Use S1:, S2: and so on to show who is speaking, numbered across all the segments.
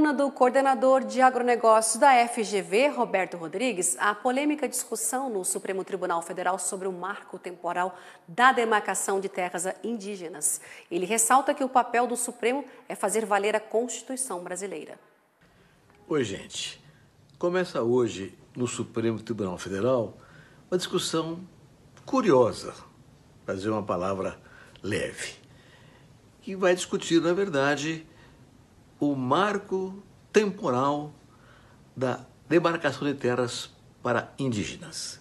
S1: coluna do coordenador de agronegócios da FGV, Roberto Rodrigues, a polêmica discussão no Supremo Tribunal Federal sobre o marco temporal da demarcação de terras indígenas. Ele ressalta que o papel do Supremo é fazer valer a Constituição brasileira. Oi, gente. Começa hoje, no Supremo Tribunal Federal, uma discussão curiosa, para dizer uma palavra leve, que vai discutir, na verdade, o marco temporal da demarcação de terras para indígenas.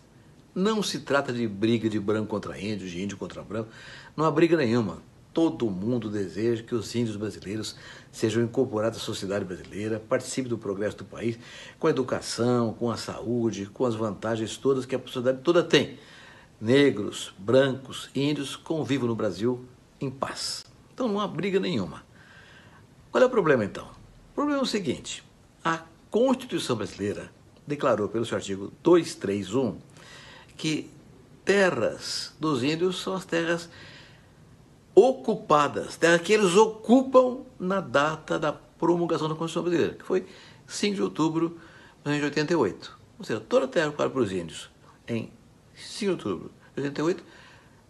S1: Não se trata de briga de branco contra índio, de índio contra branco, não há briga nenhuma. Todo mundo deseja que os índios brasileiros sejam incorporados à sociedade brasileira, participem do progresso do país, com a educação, com a saúde, com as vantagens todas que a sociedade toda tem. Negros, brancos, índios convivam no Brasil em paz. Então não há briga nenhuma. Qual é o problema então? O problema é o seguinte: a Constituição brasileira declarou, pelo seu artigo 231, que terras dos índios são as terras ocupadas, terras que eles ocupam na data da promulgação da Constituição brasileira, que foi 5 de outubro de 1988. Ou seja, toda a terra ocupada para os índios em 5 de outubro de 88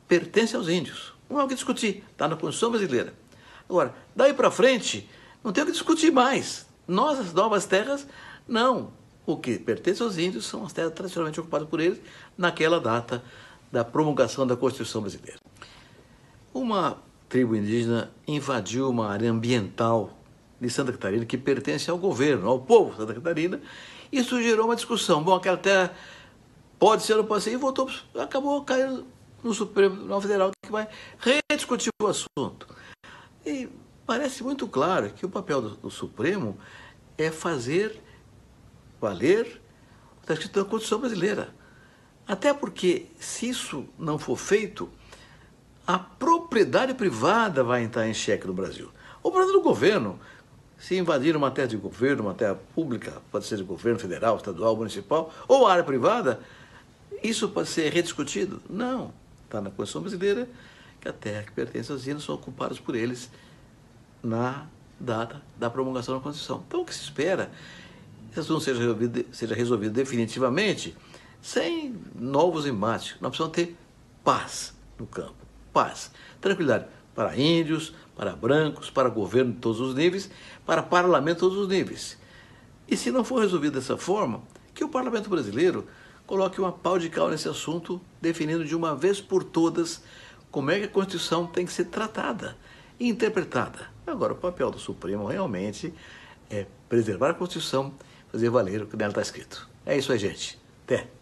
S1: pertence aos índios. Não há o que discutir, está na Constituição brasileira. Agora, daí para frente, não tem o que discutir mais. Nós, as novas terras, não. O que pertence aos índios são as terras tradicionalmente ocupadas por eles naquela data da promulgação da Constituição Brasileira. Uma tribo indígena invadiu uma área ambiental de Santa Catarina que pertence ao governo, ao povo de Santa Catarina. Isso gerou uma discussão. Bom, aquela terra pode ser ou não pode ser, e voltou, acabou caindo no Supremo Tribunal Federal, que vai rediscutir o assunto. E parece muito claro que o papel do, do Supremo é fazer valer o que está escrito na Constituição brasileira. Até porque, se isso não for feito, a propriedade privada vai entrar em xeque no Brasil. Ou para é do governo, se invadir uma terra de governo, uma terra pública, pode ser de governo federal, estadual, municipal, ou área privada, isso pode ser rediscutido? Não. Está na Constituição Brasileira que a terra que pertence aos índios são ocupados por eles na data da promulgação da Constituição. Então, o que se espera é que esse assunto seja resolvido, seja resolvido definitivamente, sem novos embates. Nós precisamos ter paz no campo, paz, tranquilidade para índios, para brancos, para governo de todos os níveis, para parlamento de todos os níveis. E se não for resolvido dessa forma, que o parlamento brasileiro coloque uma pau de cal nesse assunto, definindo de uma vez por todas como é que a Constituição tem que ser tratada e interpretada. Agora, o papel do Supremo realmente é preservar a Constituição, fazer valer o que nela está escrito. É isso aí, gente. Até!